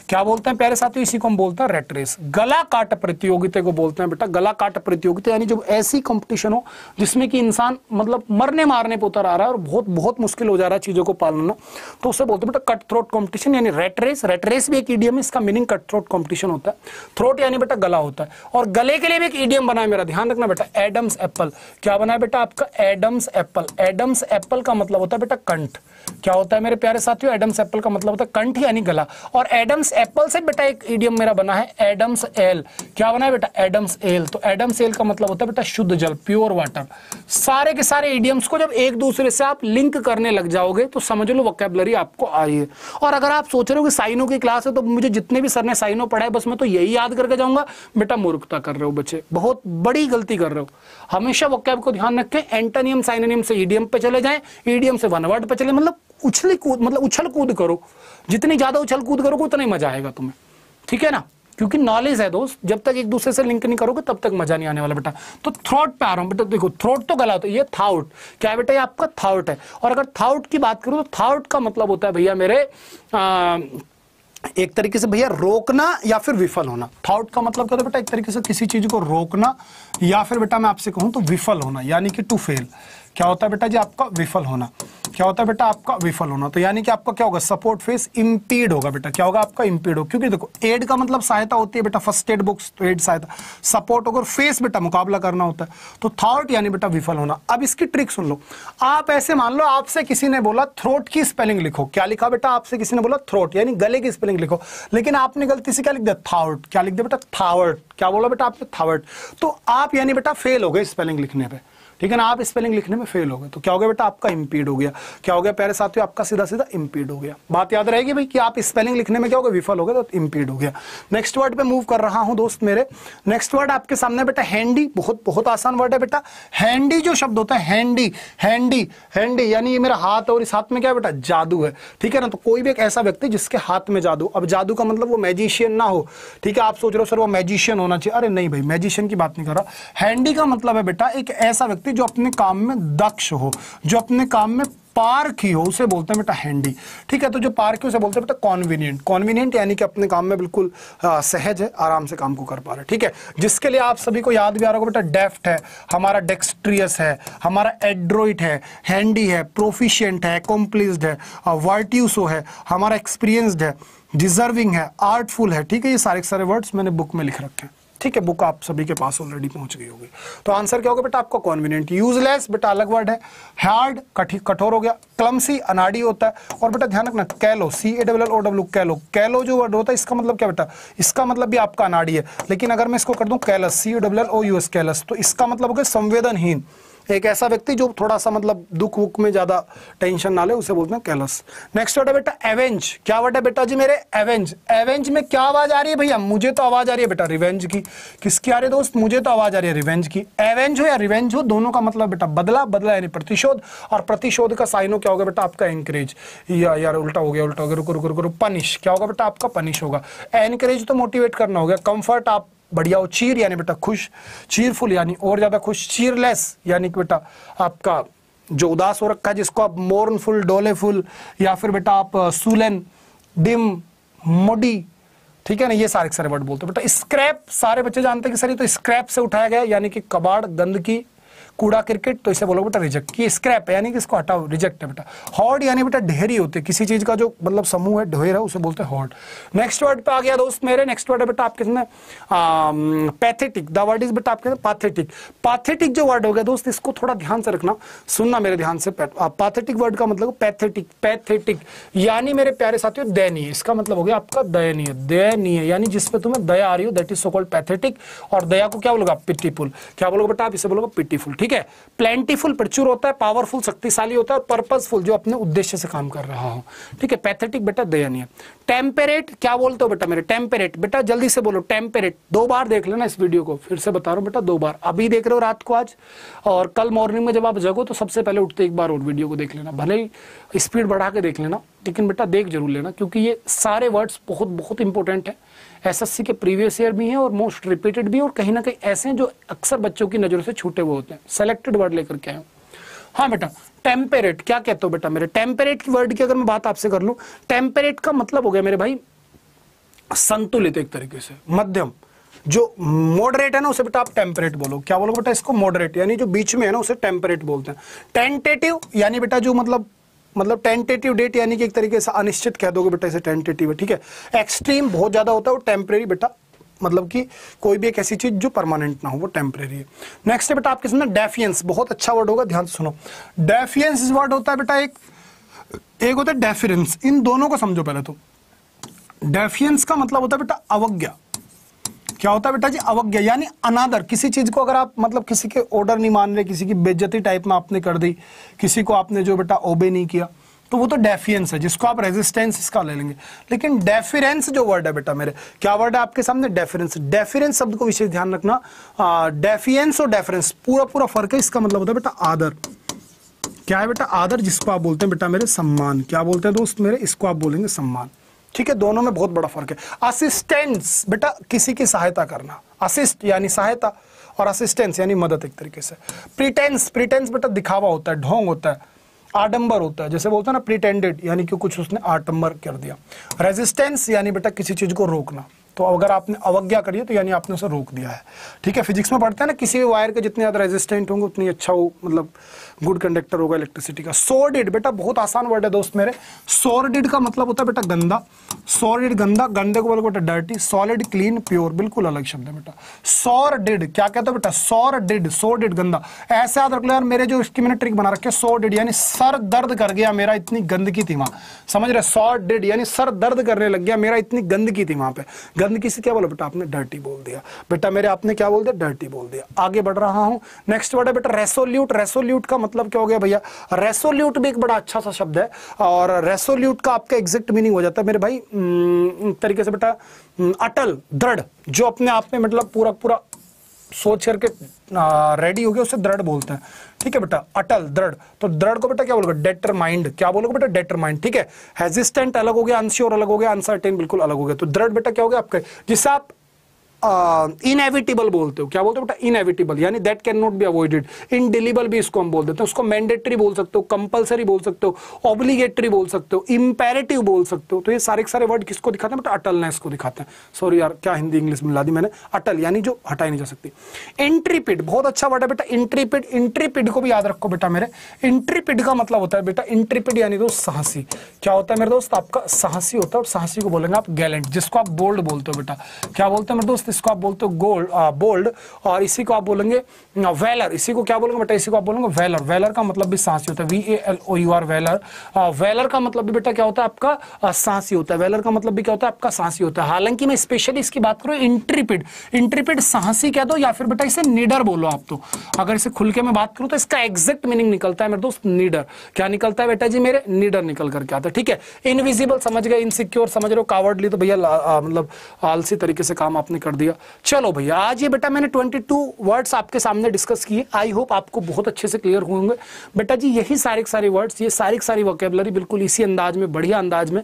क्या बोलते हैं प्यारे साथियों इसी को हम बोलते हैं रेट रेस गला काट प्रतियोगिता को बोलते हैं बेटा गला काट प्रतियोगिता यानी जब ऐसी कॉम्पिटिशन हो जिसमें कि इंसान मतलब मरने मारने पर उतर आ रहा है और बहुत बहुत मुश्किल हो जा रहा है चीजों को पालना तो उसे बोलते हैं बेटा कट थ्रोट कॉम्पिटिशन यानी रेट रेस रेट रेस भी एक ईडीएम इसका मीनिंग कट थ्रोट कॉम्पिटिशन होता है थ्रोट यानी बेटा गला होता है और गले के लिए भी एक ईडियम बना है मेरा ध्यान रखना बेटा एडम्स एप्पल क्या बना है बेटा आपका एडम्स एप्पल एडम्स एप्पल का मतलब होता है बेटा कंठ क्या होता है मेरे प्यारे साथियों एडम्स एप्पल का मतलब होता है कंठ यानी गला और एडम्स एप्पल से बेटा एक ईडियम मेरा बना है एडम्स एल क्या बना है बेटा एडम्स एल तो एडम्स एल का मतलब होता है बेटा शुद्ध जल प्योर वाटर सारे के सारे ईडियम्स को जब एक दूसरे से आप लिंक करने लग जाओगे तो समझ लो वोकेबलरी आपको आई है और अगर आप सोच रहे हो कि साइनों की क्लास है तो मुझे जितने भी सर ने साइनों पढ़ा है बस मैं तो यही याद करके जाऊंगा बेटा मूर्खता कर रहे हो बच्चे बहुत बड़ी गलती कर रहे हो हमेशा वो कैब को ध्यान रखें एंटोनियम साइनोनियम से ईडियम पे चले जाएं ईडियम से वन वर्ड पे चले मतलब उछली कूद मतलब उछल कूद करो जितनी ज्यादा उछल कूद करोगे उतना ही मजा आएगा तुम्हें ठीक है ना क्योंकि नॉलेज है दोस्त जब तक एक दूसरे से लिंक नहीं करोगे तब तक मजा नहीं आने वाला बेटा तो थ्रोट पे आ रहा हूं बेटा देखो थ्रोट तो गला होता है ये थाउट क्या बेटा ये आपका थाउट है और अगर थाउट की बात करूं तो थाउट का मतलब होता है भैया मेरे आ, एक तरीके से भैया रोकना या फिर विफल होना थॉट का मतलब क्या होता बेटा एक तरीके से किसी चीज को रोकना या फिर बेटा मैं आपसे कहूं तो विफल होना यानी कि टू फेल क्या होता है बेटा जी आपका विफल होना क्या होता है बेटा आपका विफल होना तो यानी कि आपका क्या होगा सपोर्ट फेस इम्पीड होगा बेटा क्या होगा आपका इम्पीड होगा क्योंकि देखो एड का मतलब सहायता होती है बेटा फर्स्ट एड बुक्स तो एड सहायता सपोर्ट होगा फेस बेटा मुकाबला करना होता है तो थॉट यानी बेटा विफल होना अब इसकी ट्रिक सुन लो आप ऐसे मान लो आपसे किसी ने बोला थ्रोट की स्पेलिंग लिखो क्या लिखा बेटा आपसे किसी ने बोला थ्रोट यानी गले की स्पेलिंग लिखो लेकिन आपने गलती से क्या लिख दिया थाउट क्या लिख दिया बेटा थावर्ट क्या बोला बेटा आपने थावर्ट तो आप यानी बेटा फेल हो गए स्पेलिंग लिखने पर ठीक है ना आप स्पेलिंग लिखने में फेल हो गए तो क्या हो गया बेटा आपका इम्पीड हो गया क्या हो गया प्यारे साथियों आपका सीधा सीधा इम्पीड हो गया बात याद रहेगी भाई कि आप स्पेलिंग लिखने में क्या हो गया विफल हो गए तो इम्पीड हो गया नेक्स्ट वर्ड पे मूव कर रहा हूं दोस्त मेरे नेक्स्ट वर्ड आपके सामने बेटा हैंडी बहुत बहुत आसान वर्ड है बेटा हैंडी जो शब्द होता है हैंडी हैंडी हैंडी यानी ये मेरा हाथ और इस हाथ में क्या बेटा जादू है ठीक है ना तो कोई भी एक ऐसा व्यक्ति जिसके हाथ में जादू अब जादू का मतलब वो मैजिशियन ना हो ठीक है आप सोच रहे हो सर वो मैजिशियन होना चाहिए अरे नहीं भाई मैजिशियन की बात नहीं कर रहा हैंडी का मतलब है बेटा एक ऐसा व्यक्ति व्यक्ति जो अपने काम में दक्ष हो जो अपने काम में पार्क ही हो उसे बोलते हैं बेटा हैंडी ठीक है तो जो पार्क है उसे बोलते हैं बेटा कॉन्वीनियंट कॉन्वीनियंट यानी कि अपने काम में बिल्कुल आ, सहज है आराम से काम को कर पा रहे ठीक है जिसके लिए आप सभी को याद भी आ रहा होगा बेटा डेफ्ट है हमारा डेक्सट्रियस है हमारा एड्रोइट है हैंडी है प्रोफिशियंट है कॉम्प्लिस्ड है वर्ट्यूसो है हमारा एक्सपीरियंस्ड है डिजर्विंग है आर्टफुल है ठीक है ये सारे सारे वर्ड्स मैंने बुक में लिख रखे हैं ठीक है बुक आप सभी के पास ऑलरेडी पहुंच गई होगी तो आंसर क्या होगा बेटा आपका कॉन्विनियंट यूजलेस बेटा अलग वर्ड है हार्ड कठोर हो गया क्लमसी अनाड़ी होता है और बेटा ध्यान रखना कैलो सी ए डब्ल ओ डब्ल्यू कैलो कैलो जो वर्ड होता है इसका मतलब क्या बेटा इसका मतलब भी आपका अनाड़ी है लेकिन अगर मैं इसको कर दूं callous C double O U S callous तो इसका मतलब हो गया संवेदनहीन एक ऐसा व्यक्ति जो थोड़ा सा मतलब दुख वुख में ज्यादा टेंशन ना ले उसे बोलते हैं कैलस नेक्स्ट वर्ड है बेटा एवेंज क्या वर्ड है बेटा जी मेरे एवेंज एवेंज में क्या आवाज आ रही है भैया मुझे तो आवाज आ रही है बेटा रिवेंज की किसकी आ रही है दोस्त मुझे तो आवाज आ रही है रिवेंज की एवेंज हो या रिवेंज हो दोनों का मतलब बेटा बदला बदला यानी प्रतिशोध और प्रतिशोध का साइन हो क्या होगा बेटा आपका एनकरेज या यार उल्टा हो गया उल्टा हो गया रुको रुको रुको पनिश क्या होगा बेटा आपका पनिश होगा एनकरेज तो मोटिवेट करना होगा कंफर्ट आप बढ़िया हो चीर यानी बेटा खुश चीरफुल यानी और ज़्यादा खुश चीरलेस यानी कि बेटा आपका जो उदास हो रखा है जिसको आप मोर्नफुल डोलेफुल या फिर बेटा आप सुलन डिम मोडी ठीक है ना ये सारे सारे वर्ड बोलते हैं बेटा स्क्रैप सारे बच्चे जानते हैं कि सर ये तो स्क्रैप से उठाया गया यानी कि कबाड़ गंदगी कूड़ा क्रिकेट तो इसे बोलो बेटा रिजेक्ट ये स्क्रैप है यानी कि इसको हटाओ रिजेक्ट है बेटा हॉर्ड यानी बेटा ढेरी होते हैं किसी चीज का जो मतलब समूह है ढेर है उसे बोलते हैं हॉर्ड नेक्स्ट वर्ड पे आ गया दोस्त मेरे नेक्स्ट वर्ड है बेटा आपके सामने पैथेटिक द वर्ड इज बेटा आपके पैथेटिक पैथेटिक जो वर्ड हो गया दोस्त इसको थोड़ा ध्यान से रखना सुनना मेरे ध्यान से पैथेटिक वर्ड का मतलब पैथेटिक पैथेटिक यानी मेरे प्यारे साथियों दयनीय इसका मतलब हो गया आपका दयनीय दयनीय यानी जिसपे तुम्हें दया आ रही हो that is so called pathetic और दया को क्या बोलोगा पिटीफुल क्या बोलोगे बेटा आप इसे बोलोगे पिटीफुल ठीक ठीक है प्लेंटीफुल प्रचुर होता है पावरफुल शक्तिशाली होता है और पर्पजफुल जो अपने उद्देश्य से काम कर रहा हो ठीक है पैथेटिक बेटा दयनीय टेम्पेरेट क्या बोलते हो बेटा मेरे टेम्परेट बेटा जल्दी से बोलो टेम्पेरेट दो बार देख लेना इस वीडियो को फिर से बता रहा हूँ बेटा दो बार अभी देख रहे हो रात को आज और कल मॉर्निंग में जब आप जगो तो सबसे पहले उठते एक बार और वीडियो को देख लेना भले ही स्पीड बढ़ा के देख लेना लेकिन बेटा देख जरूर लेना क्योंकि ये सारे वर्ड्स बहुत बहुत इंपॉर्टेंट है एसएससी के प्रीवियस ईयर भी हैं और मोस्ट रिपीटेड भी और कहीं ना कहीं ऐसे हैं जो अक्सर बच्चों की नज़रों से छूटे हुए होते हैं सेलेक्टेड वर्ड लेकर के आए हाँ बेटा टेम्परेट क्या कहते हो बेटा मेरे टेम्परेट वर्ड की अगर मैं बात आपसे कर लू टेम्परेट का मतलब हो गया मेरे भाई संतुलित एक तरीके से मध्यम जो मॉडरेट है ना उसे बेटा आप टेम्परेट बोलो क्या बोलो बेटा इसको मॉडरेट यानी जो बीच में है ना उसे टेम्परेट बोलते हैं टेंटेटिव यानी बेटा जो मतलब मतलब टेंटेटिव डेट यानी कि एक तरीके से अनिश्चित कह दोगे बेटा इसे टेंटेटिव है ठीक है एक्सट्रीम बहुत ज़्यादा होता है वो टेम्परेरी बेटा मतलब कि कोई भी एक ऐसी चीज जो परमानेंट ना हो वो टेम्परेरी है नेक्स्ट है बेटा आपके सामने डेफियंस बहुत अच्छा वर्ड होगा ध्यान से सुनो डेफियंस इज वर्ड होता है बेटा एक एक होता है डेफिडेंस इन दोनों को समझो पहले तो डेफियंस का मतलब होता है बेटा अवज्ञा क्या होता है बेटा जी अवज्ञा यानी अनादर किसी चीज को अगर आप मतलब किसी के ऑर्डर नहीं मान रहे किसी की बेज्जती टाइप में आपने कर दी किसी को आपने जो बेटा ओबे नहीं किया तो वो तो डेफियंस है जिसको आप रेजिस्टेंस इसका ले लेंगे लेकिन डेफिरेंस जो वर्ड है बेटा मेरे क्या वर्ड है आपके सामने डेफिरेंस डेफिरेंस शब्द को विशेष ध्यान रखना डेफियंस और डेफरेंस पूरा पूरा फर्क है इसका मतलब होता है बेटा आदर क्या है बेटा आदर जिसको आप बोलते हैं बेटा मेरे सम्मान क्या बोलते हैं दोस्त मेरे इसको आप बोलेंगे सम्मान ठीक है दोनों में बहुत बड़ा फर्क है असिस्टेंस बेटा किसी की सहायता करना असिस्ट यानी सहायता और असिस्टेंस यानी मदद एक तरीके से प्रीटेंस प्रीटेंस बेटा दिखावा होता है ढोंग होता है आडंबर होता है जैसे बोलते हैं ना प्रीटेंडेड यानी कि कुछ उसने आडंबर कर दिया रेजिस्टेंस यानी बेटा किसी चीज को रोकना तो अगर आपने अवज्ञा करी है तो यानी आपने उसे रोक दिया है ठीक है फिजिक्स में पढ़ते हैं ना किसी भी वायर के जितने ज़्यादा रेजिस्टेंट होंगे उतनी अच्छा वो मतलब गुड कंडक्टर होगा इलेक्ट्रिसिटी का सोरडिड बेटा बहुत आसान वर्ड है दोस्त मेरे सोरडिड का मतलब होता है बेटा गंदा सोर्डिड गंदा गंदे को बोलो बेटा डर्टी सॉलिड क्लीन प्योर बिल्कुल अलग शब्द है बेटा सॉरडिड क्या कहते हो बेटा सॉरडिड सोर्डिड गंदा ऐसे याद रख लो यार मेरे जो इसकी मैंने ट्रिक बना रखे है सोर्डिड यानी सर दर्द कर गया मेरा इतनी गंदगी थी वहां समझ रहे सॉर्डिड यानी सर दर्द करने लग गया मेरा इतनी गंदगी थी वहां पर गंदगी से क्या बोला बेटा आपने डर्टी बोल दिया बेटा मेरे आपने क्या बोल दिया डर्टी बोल दिया आगे बढ़ रहा हूं नेक्स्ट वर्ड है बेटा रेसोल्यूट रेसोल्यूट का मतलब क्या हो गया भैया रेसोल्यूट भी एक बड़ा अच्छा सा शब्द है और रेसोल्यूट का आपका एग्जैक्ट मीनिंग हो जाता है मेरे भाई तरीके से बेटा अटल दृढ़ जो अपने आप में मतलब पूरा पूरा सोच करके रेडी हो गया उसे दृढ़ बोलते हैं ठीक है बेटा अटल दृढ़ तो दृढ़ को बेटा क्या बोलोगे डेटर माइंड क्या बोलोगे बेटा डेटर माइंड ठीक है हेजिस्टेंट अलग हो गया अनश्योर अलग हो गया अनसर्टेन बिल्कुल अलग हो गया तो दृढ़ बेटा क्या हो गया आपके जिससे आप इनएविटेबल uh, बोलते हो क्या बोलते हो बेटा इनएविटेबल यानी that can not be avoided indelible भी इसको हम बोल देते हैं उसको मैंडेटरी बोल सकते हो कंपलसरी बोल सकते हो ऑब्लीगेटरी बोल सकते हो इंपेरेटिव बोल सकते हो तो ये सारे सारे वर्ड किसको दिखाते हैं बट अटलनेस को दिखाते हैं सॉरी यार क्या हिंदी इंग्लिश मिला दी मैंने अटल यानी जो हटाई नहीं जा सकती इंट्रीपिड बहुत अच्छा वर्ड है बेटा इंट्रीपिड इंट्रीपिड को भी याद रखो बेटा मेरे इंट्रीपिड का मतलब होता है बेटा इंट्रीपिड यानी दोस्त साहसी क्या होता है मेरे दोस्त आपका साहसी होता है और साहसी को बोलेंगे आप गैलेंट जिसको आप बोल्ड बोलते हो बेटा क्या बोलते हैं मेरे दोस्त इसको आप बोलते हो गोल्ड बोल्ड और इसी को आप बोलेंगे वेलर इसी को क्या बोलेंगे बेटा इसी को आप बोलेंगे वेलर वेलर का मतलब भी सांसी होता है V A L O U R valour valour का मतलब भी बेटा क्या होता है आपका सांसी होता है वेलर का मतलब भी क्या होता है आपका सांसी होता है हालांकि मैं स्पेशली इसकी बात करूँ इंट्रीपिड इंट्रीपिड सांसी कह दो या फिर बेटा इसे निडर बोलो आप तो अगर इसे खुल के मैं बात करूँ तो इसका एग्जैक्ट मीनिंग निकलता है मेरे दोस्त निडर क्या निकलता है बेटा जी मेरे निडर निकल करके आता है ठीक है इनविजिबल समझ गए इनसिक्योर समझ रहे हो कावर्डली तो भैया मतलब आलसी तरीके से काम आपने कर दिया दिया चलो भैया आज ये बेटा मैंने 22 वर्ड्स आपके सामने डिस्कस किए आई होप आपको बहुत अच्छे से क्लियर हुए होंगे बेटा जी यही सारे सारे वर्ड्स ये सारी सारी वोकेबलरी बिल्कुल इसी अंदाज में बढ़िया अंदाज में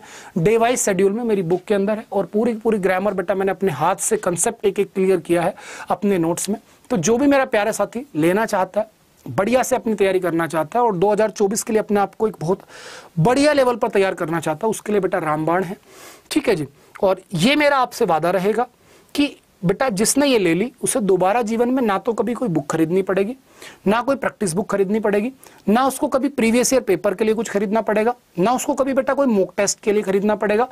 डे वाइज शेड्यूल में मेरी बुक के अंदर है और पूरी पूरी ग्रामर बेटा मैंने अपने हाथ से कंसेप्ट एक एक क्लियर किया है अपने नोट्स में तो जो भी मेरा प्यारा साथी लेना चाहता है बढ़िया से अपनी तैयारी करना चाहता है और 2024 के लिए अपने आप को एक बहुत बढ़िया लेवल पर तैयार करना चाहता है उसके लिए बेटा रामबाण है ठीक है जी और ये मेरा आपसे वादा रहेगा कि बेटा जिसने ये ले ली उसे दोबारा जीवन में ना तो कभी कोई बुक खरीदनी पड़ेगी ना कोई प्रैक्टिस बुक खरीदनी पड़ेगी ना उसको कभी प्रीवियस ईयर पेपर के लिए कुछ खरीदना पड़ेगा ना उसको कभी बेटा कोई मोक टेस्ट के लिए खरीदना पड़ेगा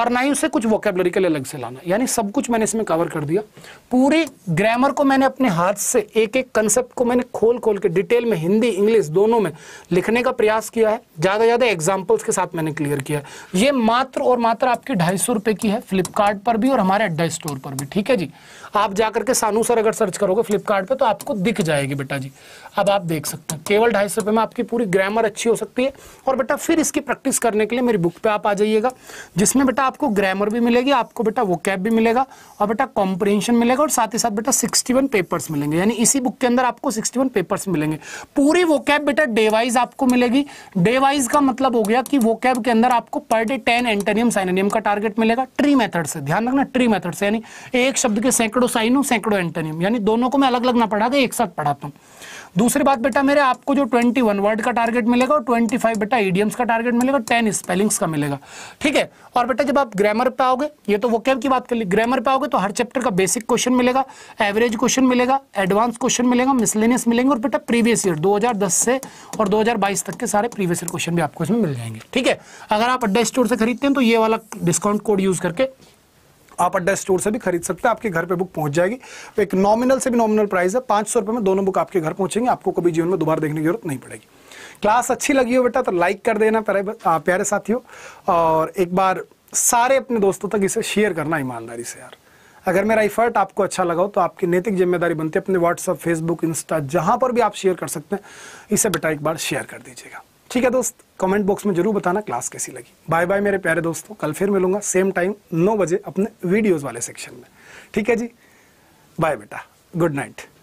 और ना ही उसे कुछ वोकेबलरी के लिए अलग से लाना यानी सब कुछ मैंने इसमें कवर कर दिया पूरे ग्रामर को मैंने अपने हाथ से एक एक कंसेप्ट को मैंने खोल खोल के डिटेल में हिंदी इंग्लिश दोनों में लिखने का प्रयास किया है ज़्यादा ज़्यादा एग्जाम्पल्स के साथ मैंने क्लियर किया है ये मात्र और मात्र आपकी ढाई सौ की है फ्लिपकार्ट पर भी और हमारे अड्डा स्टोर पर भी ठीक है जी आप जाकर के सानू सर अगर सर्च करोगे फ्लिपकार्ट तो आपको दिख जाएगी बेटा जी अब आप देख सकते हैं केवल ढाई सौ रुपए में आपकी पूरी ग्रामर अच्छी हो सकती है और बेटा फिर इसकी प्रैक्टिस करने के लिए मेरी बुक पे आप आ जाइएगा जिसमें बेटा आपको ग्रामर भी मिलेगी आपको बेटा वो कैब भी मिलेगा और बेटा कॉम्प्रिहेंशन मिलेगा और साथ ही साथ बेटा सिक्सटी पेपर्स मिलेंगे यानी इसी बुक के अंदर आपको सिक्सटी पेपर्स मिलेंगे पूरी वो कैब बेटा डे वाइज आपको मिलेगी डे वाइज का मतलब हो गया कि वो कैब के अंदर आपको पर डे टेन एंटेनियम साइनेनियम का टारगेट मिलेगा ट्री मेथड से ध्यान रखना ट्री मेथड से यानी एक शब्द के सैकड़ों सैकड़ों साइनम सैकड़ों एंटोनियम यानी दोनों को मैं अलग अलग ना पढ़ा था एक साथ पढ़ाता हूँ दूसरी बात बेटा मेरे आपको जो 21 वर्ड का टारगेट मिलेगा और 25 बेटा इडियम्स का टारगेट मिलेगा 10 स्पेलिंग्स का मिलेगा ठीक है और बेटा जब आप ग्रामर पे आओगे ये तो वो कैब की बात कर ली ग्रामर पे आओगे तो हर चैप्टर का बेसिक क्वेश्चन मिलेगा एवरेज क्वेश्चन मिलेगा एडवांस क्वेश्चन मिलेगा मिसलेनियस मिलेंगे और बेटा प्रीवियस ईयर दो से और दो तक के सारे प्रीवियस ईयर क्वेश्चन भी आपको इसमें मिल जाएंगे ठीक है अगर आप अड्डा स्टोर से खरीदते हैं तो ये वाला डिस्काउंट कोड यूज करके आप अड्डा स्टोर से भी खरीद सकते हैं आपके घर पे बुक पहुंच जाएगी तो एक नॉमिनल से भी नॉमिनल प्राइस है पांच सौ रुपए में दोनों बुक आपके घर पहुंचेंगे आपको कभी जीवन में दोबारा देखने की जरूरत नहीं पड़ेगी क्लास अच्छी लगी हो बेटा तो लाइक कर देना प्यारे प्यारे साथियों और एक बार सारे अपने दोस्तों तक इसे शेयर करना ईमानदारी से यार अगर मेरा इफर्ट आपको अच्छा लगा हो तो आपकी नैतिक जिम्मेदारी बनती है अपने व्हाट्सअप फेसबुक इंस्टा जहां पर भी आप शेयर कर सकते हैं इसे बेटा एक बार शेयर कर दीजिएगा ठीक है दोस्त कमेंट बॉक्स में जरूर बताना क्लास कैसी लगी बाय बाय मेरे प्यारे दोस्तों कल फिर मिलूंगा सेम टाइम नौ बजे अपने वीडियोज़ वाले सेक्शन में ठीक है जी बाय बेटा गुड नाइट